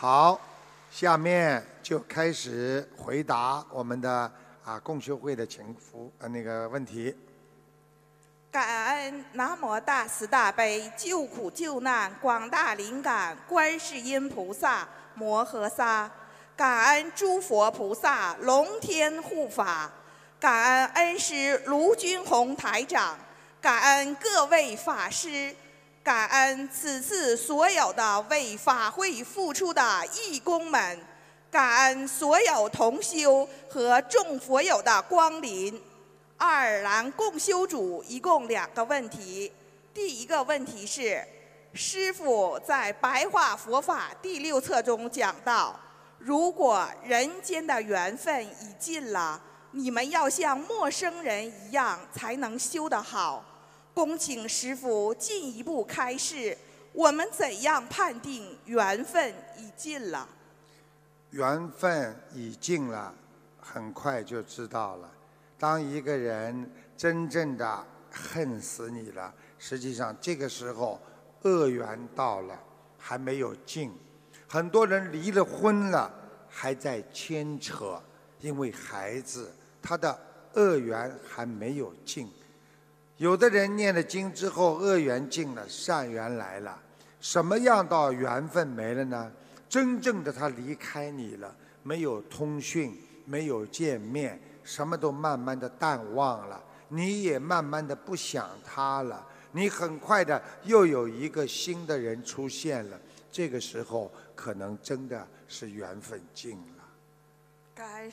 好，下面就开始回答我们的啊共修会的请福呃那个问题。感恩南无大慈大悲救苦救难广大灵感观世音菩萨摩诃萨，感恩诸佛菩萨龙天护法，感恩恩师卢军宏台长，感恩各位法师。感恩此次所有的为法会付出的义工们，感恩所有同修和众佛友的光临。爱尔兰共修主一共两个问题，第一个问题是：师傅在《白话佛法》第六册中讲到，如果人间的缘分已尽了，你们要像陌生人一样才能修得好。恭请师傅进一步开示，我们怎样判定缘分已尽了？缘分已尽了，很快就知道了。当一个人真正的恨死你了，实际上这个时候恶缘到了，还没有尽。很多人离了婚了，还在牵扯，因为孩子他的恶缘还没有尽。有的人念了经之后，恶缘尽了，善缘来了。什么样到缘分没了呢？真正的他离开你了，没有通讯，没有见面，什么都慢慢的淡忘了，你也慢慢的不想他了。你很快的又有一个新的人出现了，这个时候可能真的是缘分尽了。该。